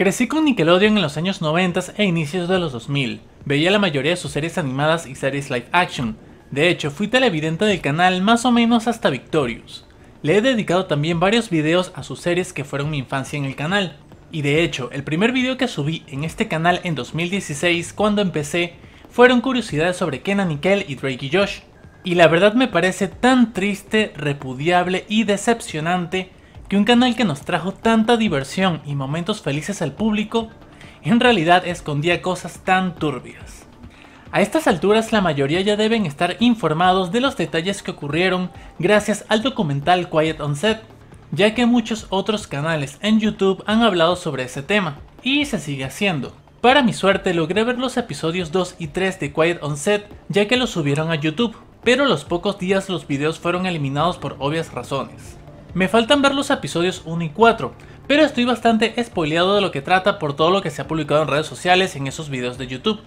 Crecí con Nickelodeon en los años 90 e inicios de los 2000. Veía la mayoría de sus series animadas y series live action. De hecho, fui televidente del canal más o menos hasta Victorious. Le he dedicado también varios videos a sus series que fueron mi infancia en el canal. Y de hecho, el primer video que subí en este canal en 2016 cuando empecé fueron curiosidades sobre Kenan Nickel y Drake y Josh. Y la verdad me parece tan triste, repudiable y decepcionante que un canal que nos trajo tanta diversión y momentos felices al público, en realidad escondía cosas tan turbias. A estas alturas la mayoría ya deben estar informados de los detalles que ocurrieron gracias al documental Quiet on Set, ya que muchos otros canales en YouTube han hablado sobre ese tema, y se sigue haciendo. Para mi suerte logré ver los episodios 2 y 3 de Quiet on Set ya que los subieron a YouTube, pero los pocos días los videos fueron eliminados por obvias razones. Me faltan ver los episodios 1 y 4, pero estoy bastante spoileado de lo que trata por todo lo que se ha publicado en redes sociales en esos videos de YouTube.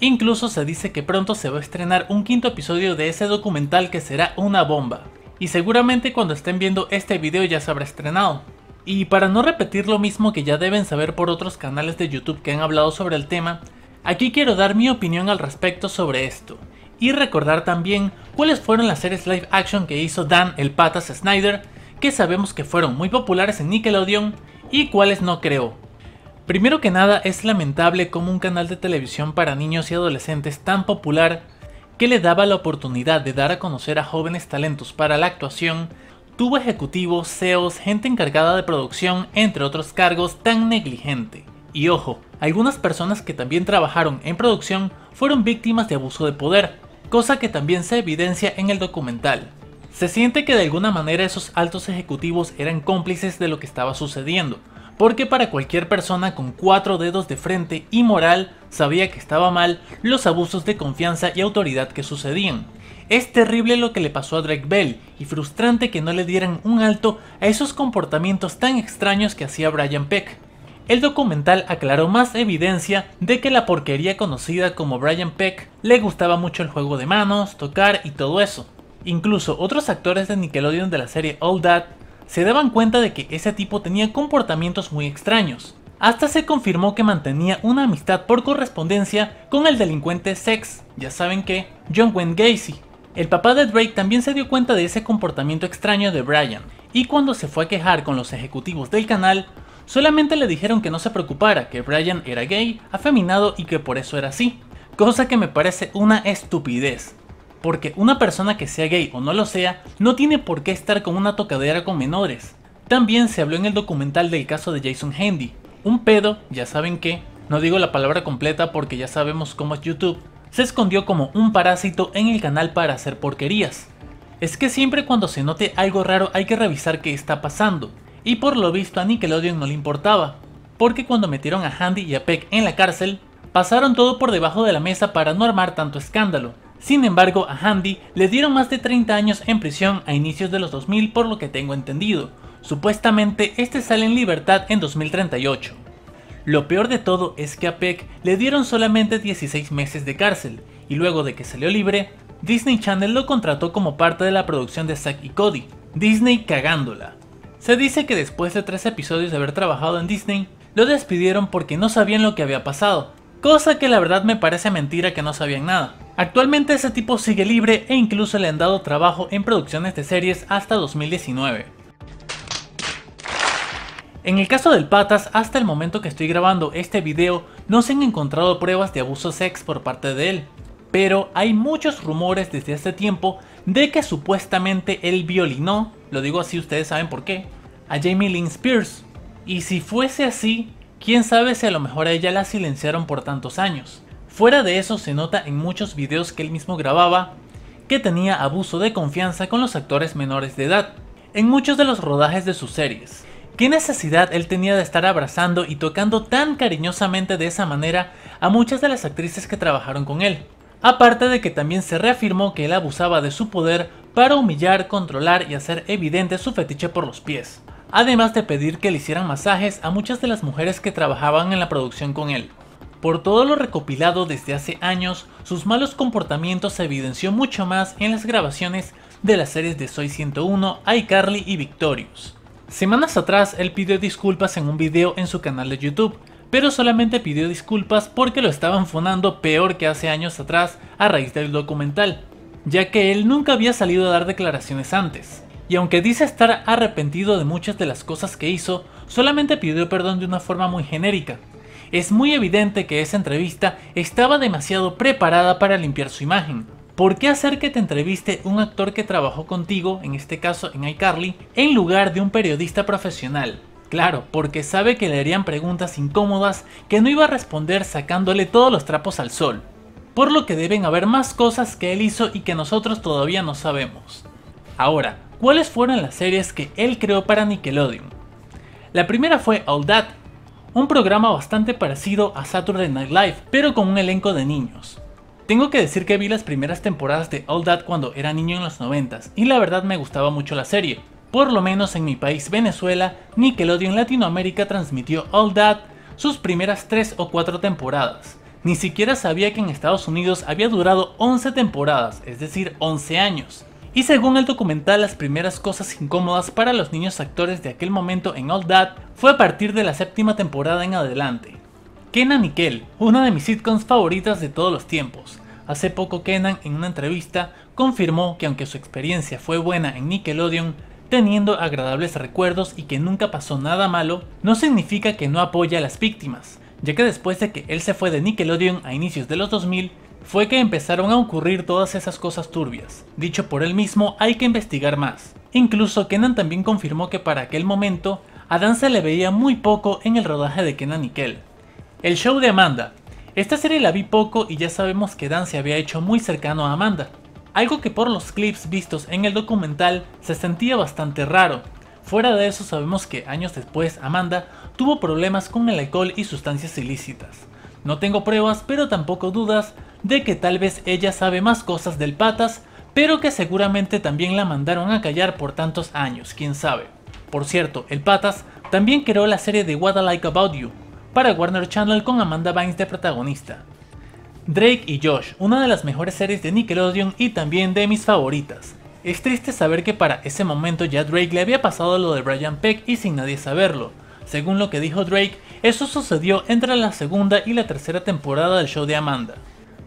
Incluso se dice que pronto se va a estrenar un quinto episodio de ese documental que será una bomba. Y seguramente cuando estén viendo este video ya se habrá estrenado. Y para no repetir lo mismo que ya deben saber por otros canales de YouTube que han hablado sobre el tema, aquí quiero dar mi opinión al respecto sobre esto. Y recordar también cuáles fueron las series live action que hizo Dan el Patas Snyder que sabemos que fueron muy populares en Nickelodeon y cuáles no creo. Primero que nada es lamentable como un canal de televisión para niños y adolescentes tan popular que le daba la oportunidad de dar a conocer a jóvenes talentos para la actuación, tuvo ejecutivos, CEOs, gente encargada de producción, entre otros cargos tan negligente. Y ojo, algunas personas que también trabajaron en producción fueron víctimas de abuso de poder, cosa que también se evidencia en el documental. Se siente que de alguna manera esos altos ejecutivos eran cómplices de lo que estaba sucediendo, porque para cualquier persona con cuatro dedos de frente y moral sabía que estaba mal los abusos de confianza y autoridad que sucedían. Es terrible lo que le pasó a Drake Bell y frustrante que no le dieran un alto a esos comportamientos tan extraños que hacía Brian Peck. El documental aclaró más evidencia de que la porquería conocida como Brian Peck le gustaba mucho el juego de manos, tocar y todo eso, Incluso otros actores de Nickelodeon de la serie All That se daban cuenta de que ese tipo tenía comportamientos muy extraños. Hasta se confirmó que mantenía una amistad por correspondencia con el delincuente Sex, ya saben que, John Wayne Gacy. El papá de Drake también se dio cuenta de ese comportamiento extraño de Brian, y cuando se fue a quejar con los ejecutivos del canal, solamente le dijeron que no se preocupara, que Brian era gay, afeminado y que por eso era así. Cosa que me parece una estupidez, porque una persona que sea gay o no lo sea, no tiene por qué estar con una tocadera con menores. También se habló en el documental del caso de Jason Handy. Un pedo, ya saben qué, no digo la palabra completa porque ya sabemos cómo es YouTube, se escondió como un parásito en el canal para hacer porquerías. Es que siempre cuando se note algo raro hay que revisar qué está pasando, y por lo visto a Nickelodeon no le importaba, porque cuando metieron a Handy y a Peck en la cárcel, pasaron todo por debajo de la mesa para no armar tanto escándalo, sin embargo, a Handy le dieron más de 30 años en prisión a inicios de los 2000 por lo que tengo entendido. Supuestamente este sale en libertad en 2038. Lo peor de todo es que a Peck le dieron solamente 16 meses de cárcel, y luego de que salió libre, Disney Channel lo contrató como parte de la producción de Zack y Cody, Disney cagándola. Se dice que después de tres episodios de haber trabajado en Disney, lo despidieron porque no sabían lo que había pasado, cosa que la verdad me parece mentira que no sabían nada. Actualmente ese tipo sigue libre e incluso le han dado trabajo en producciones de series hasta 2019. En el caso del Patas, hasta el momento que estoy grabando este video, no se han encontrado pruebas de abuso sex por parte de él, pero hay muchos rumores desde hace tiempo de que supuestamente él violinó, lo digo así ustedes saben por qué, a Jamie Lynn Spears. Y si fuese así, quién sabe si a lo mejor a ella la silenciaron por tantos años. Fuera de eso se nota en muchos videos que él mismo grababa que tenía abuso de confianza con los actores menores de edad, en muchos de los rodajes de sus series. ¿Qué necesidad él tenía de estar abrazando y tocando tan cariñosamente de esa manera a muchas de las actrices que trabajaron con él? Aparte de que también se reafirmó que él abusaba de su poder para humillar, controlar y hacer evidente su fetiche por los pies, además de pedir que le hicieran masajes a muchas de las mujeres que trabajaban en la producción con él. Por todo lo recopilado desde hace años, sus malos comportamientos se evidenció mucho más en las grabaciones de las series de Soy 101, iCarly y Victorious. Semanas atrás, él pidió disculpas en un video en su canal de YouTube, pero solamente pidió disculpas porque lo estaban fonando peor que hace años atrás a raíz del documental, ya que él nunca había salido a dar declaraciones antes. Y aunque dice estar arrepentido de muchas de las cosas que hizo, solamente pidió perdón de una forma muy genérica, es muy evidente que esa entrevista estaba demasiado preparada para limpiar su imagen. ¿Por qué hacer que te entreviste un actor que trabajó contigo, en este caso en iCarly, en lugar de un periodista profesional? Claro, porque sabe que le harían preguntas incómodas que no iba a responder sacándole todos los trapos al sol. Por lo que deben haber más cosas que él hizo y que nosotros todavía no sabemos. Ahora, ¿cuáles fueron las series que él creó para Nickelodeon? La primera fue All That, un programa bastante parecido a Saturday Night Live, pero con un elenco de niños. Tengo que decir que vi las primeras temporadas de All That cuando era niño en los 90 y la verdad me gustaba mucho la serie. Por lo menos en mi país Venezuela, Nickelodeon Latinoamérica transmitió All That sus primeras 3 o 4 temporadas. Ni siquiera sabía que en Estados Unidos había durado 11 temporadas, es decir, 11 años. Y según el documental, las primeras cosas incómodas para los niños actores de aquel momento en All That fue a partir de la séptima temporada en adelante. Kenan y una de mis sitcoms favoritas de todos los tiempos. Hace poco Kenan en una entrevista confirmó que aunque su experiencia fue buena en Nickelodeon, teniendo agradables recuerdos y que nunca pasó nada malo, no significa que no apoya a las víctimas, ya que después de que él se fue de Nickelodeon a inicios de los 2000, fue que empezaron a ocurrir todas esas cosas turbias. Dicho por él mismo, hay que investigar más. Incluso Kenan también confirmó que para aquel momento, a se le veía muy poco en el rodaje de Kenan y Kel. El show de Amanda. Esta serie la vi poco y ya sabemos que Dan se había hecho muy cercano a Amanda. Algo que por los clips vistos en el documental se sentía bastante raro. Fuera de eso sabemos que años después Amanda tuvo problemas con el alcohol y sustancias ilícitas no tengo pruebas, pero tampoco dudas de que tal vez ella sabe más cosas del patas, pero que seguramente también la mandaron a callar por tantos años, quién sabe. Por cierto, el patas también creó la serie de What I Like About You para Warner Channel con Amanda Bynes de protagonista. Drake y Josh, una de las mejores series de Nickelodeon y también de mis favoritas. Es triste saber que para ese momento ya Drake le había pasado lo de Brian Peck y sin nadie saberlo, según lo que dijo Drake, eso sucedió entre la segunda y la tercera temporada del show de Amanda.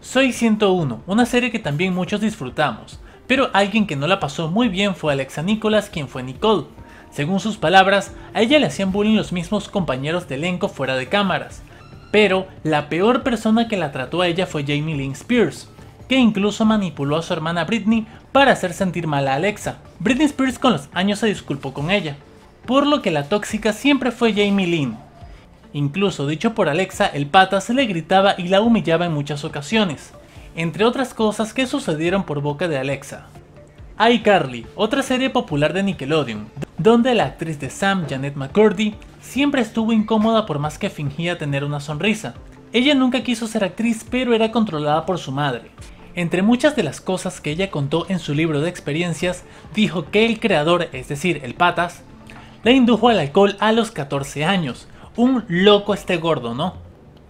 Soy 101, una serie que también muchos disfrutamos, pero alguien que no la pasó muy bien fue Alexa Nicholas, quien fue Nicole. Según sus palabras, a ella le hacían bullying los mismos compañeros de elenco fuera de cámaras, pero la peor persona que la trató a ella fue Jamie Lynn Spears, que incluso manipuló a su hermana Britney para hacer sentir mal a Alexa. Britney Spears con los años se disculpó con ella, por lo que la tóxica siempre fue Jamie Lynn. Incluso dicho por Alexa, el patas se le gritaba y la humillaba en muchas ocasiones, entre otras cosas que sucedieron por boca de Alexa. iCarly, otra serie popular de Nickelodeon, donde la actriz de Sam, Janet McCurdy, siempre estuvo incómoda por más que fingía tener una sonrisa. Ella nunca quiso ser actriz, pero era controlada por su madre. Entre muchas de las cosas que ella contó en su libro de experiencias, dijo que el creador, es decir, el Patas, le indujo al alcohol a los 14 años. Un loco este gordo, ¿no?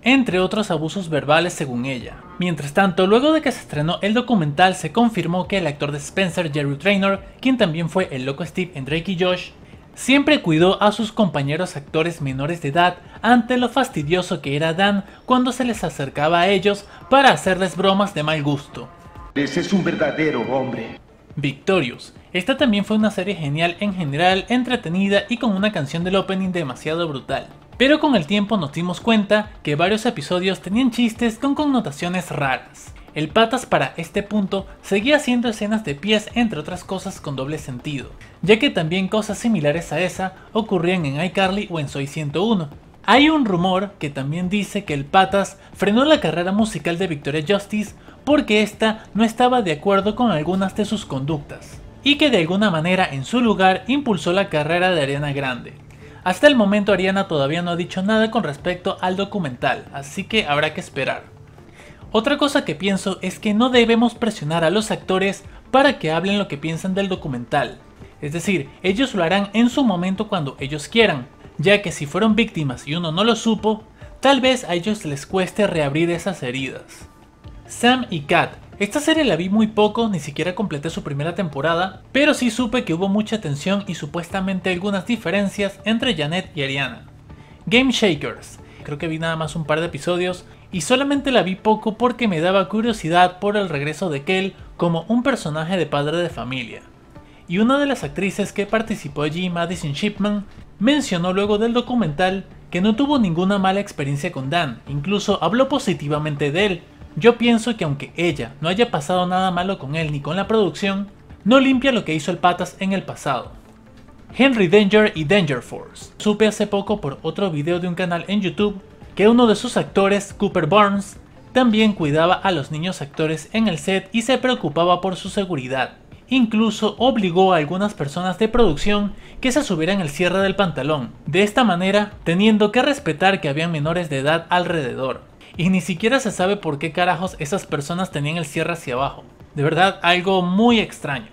Entre otros abusos verbales según ella. Mientras tanto, luego de que se estrenó el documental, se confirmó que el actor de Spencer, Jerry Traynor, quien también fue el loco Steve en Drake y Josh, siempre cuidó a sus compañeros actores menores de edad ante lo fastidioso que era Dan cuando se les acercaba a ellos para hacerles bromas de mal gusto. Ese Es un verdadero hombre. Victorious. Esta también fue una serie genial en general, entretenida y con una canción del opening demasiado brutal. Pero con el tiempo nos dimos cuenta que varios episodios tenían chistes con connotaciones raras. El Patas para este punto seguía haciendo escenas de pies entre otras cosas con doble sentido, ya que también cosas similares a esa ocurrían en iCarly o en Soy 101. Hay un rumor que también dice que el Patas frenó la carrera musical de Victoria Justice porque esta no estaba de acuerdo con algunas de sus conductas, y que de alguna manera en su lugar impulsó la carrera de Ariana Grande. Hasta el momento Ariana todavía no ha dicho nada con respecto al documental, así que habrá que esperar. Otra cosa que pienso es que no debemos presionar a los actores para que hablen lo que piensan del documental. Es decir, ellos lo harán en su momento cuando ellos quieran, ya que si fueron víctimas y uno no lo supo, tal vez a ellos les cueste reabrir esas heridas. Sam y Kat. Esta serie la vi muy poco, ni siquiera completé su primera temporada, pero sí supe que hubo mucha tensión y supuestamente algunas diferencias entre Janet y Ariana. Game Shakers. Creo que vi nada más un par de episodios y solamente la vi poco porque me daba curiosidad por el regreso de Kel como un personaje de padre de familia. Y una de las actrices que participó allí, Madison Shipman, mencionó luego del documental que no tuvo ninguna mala experiencia con Dan, incluso habló positivamente de él, yo pienso que aunque ella no haya pasado nada malo con él ni con la producción, no limpia lo que hizo el Patas en el pasado. Henry Danger y Danger Force. Supe hace poco por otro video de un canal en YouTube que uno de sus actores, Cooper Barnes, también cuidaba a los niños actores en el set y se preocupaba por su seguridad. Incluso obligó a algunas personas de producción que se subieran el cierre del pantalón, de esta manera teniendo que respetar que habían menores de edad alrededor y ni siquiera se sabe por qué carajos esas personas tenían el cierre hacia abajo. De verdad, algo muy extraño.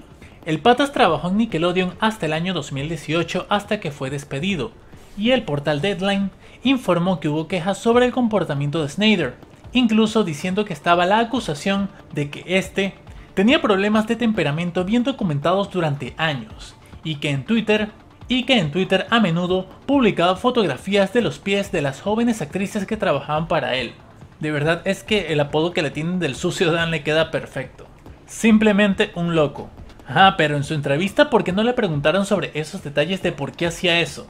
El Patas trabajó en Nickelodeon hasta el año 2018 hasta que fue despedido, y el portal Deadline informó que hubo quejas sobre el comportamiento de Snyder, incluso diciendo que estaba la acusación de que este tenía problemas de temperamento bien documentados durante años, y que en Twitter y que en Twitter a menudo publicaba fotografías de los pies de las jóvenes actrices que trabajaban para él. De verdad es que el apodo que le tienen del sucio Dan le queda perfecto. Simplemente un loco. Ah, pero en su entrevista, ¿por qué no le preguntaron sobre esos detalles de por qué hacía eso?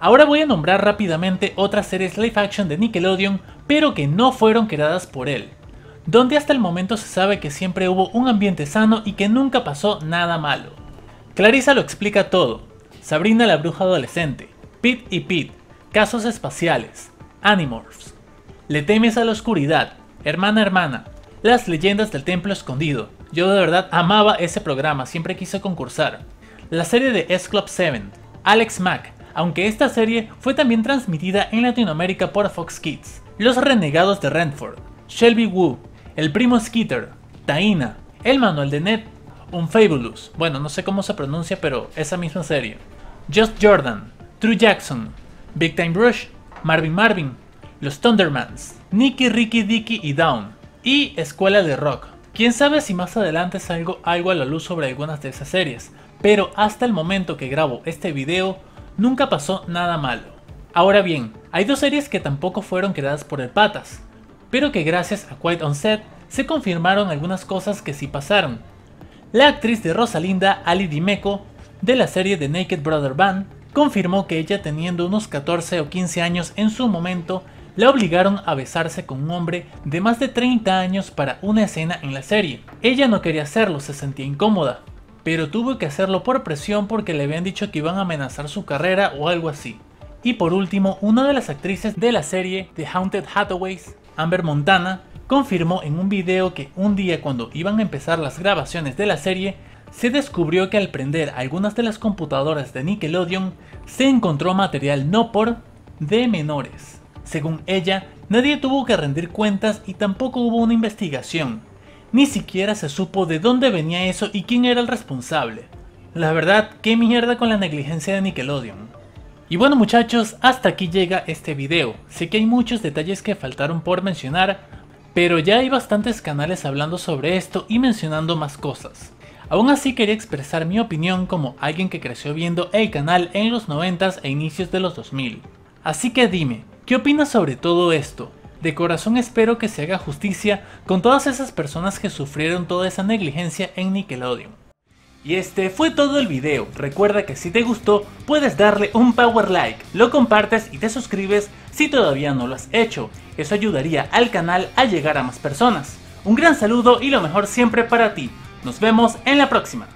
Ahora voy a nombrar rápidamente otras series live action de Nickelodeon, pero que no fueron creadas por él. Donde hasta el momento se sabe que siempre hubo un ambiente sano y que nunca pasó nada malo. Clarissa lo explica todo. Sabrina la bruja adolescente, Pit y Pit. casos espaciales, Animorphs, le temes a la oscuridad, hermana hermana, las leyendas del templo escondido. Yo de verdad amaba ese programa, siempre quise concursar. La serie de S Club 7, Alex Mack, aunque esta serie fue también transmitida en Latinoamérica por Fox Kids. Los renegados de Renford, Shelby Woo, el primo Skeeter, Taina, el Manuel de Ned, Unfabulous, bueno no sé cómo se pronuncia pero esa misma serie. Just Jordan, True Jackson, Big Time Rush, Marvin Marvin, los Thundermans, Nicky, Ricky, Dicky y Down, y Escuela de Rock. Quién sabe si más adelante salgo algo a la luz sobre algunas de esas series, pero hasta el momento que grabo este video nunca pasó nada malo. Ahora bien, hay dos series que tampoco fueron creadas por el Patas, pero que gracias a Quiet on Set se confirmaron algunas cosas que sí pasaron. La actriz de Rosalinda, Ali Dimeco, de la serie The Naked Brother Band, confirmó que ella teniendo unos 14 o 15 años en su momento la obligaron a besarse con un hombre de más de 30 años para una escena en la serie. Ella no quería hacerlo, se sentía incómoda, pero tuvo que hacerlo por presión porque le habían dicho que iban a amenazar su carrera o algo así. Y por último, una de las actrices de la serie The Haunted Hathaways, Amber Montana, confirmó en un video que un día cuando iban a empezar las grabaciones de la serie, se descubrió que al prender algunas de las computadoras de Nickelodeon, se encontró material no por de menores. Según ella, nadie tuvo que rendir cuentas y tampoco hubo una investigación. Ni siquiera se supo de dónde venía eso y quién era el responsable. La verdad, qué mierda con la negligencia de Nickelodeon. Y bueno muchachos, hasta aquí llega este video. Sé que hay muchos detalles que faltaron por mencionar, pero ya hay bastantes canales hablando sobre esto y mencionando más cosas. Aún así quería expresar mi opinión como alguien que creció viendo el canal en los 90s e inicios de los 2000. Así que dime, ¿Qué opinas sobre todo esto? De corazón espero que se haga justicia con todas esas personas que sufrieron toda esa negligencia en Nickelodeon. Y este fue todo el video, recuerda que si te gustó puedes darle un power like, lo compartes y te suscribes si todavía no lo has hecho, eso ayudaría al canal a llegar a más personas. Un gran saludo y lo mejor siempre para ti, nos vemos en la próxima.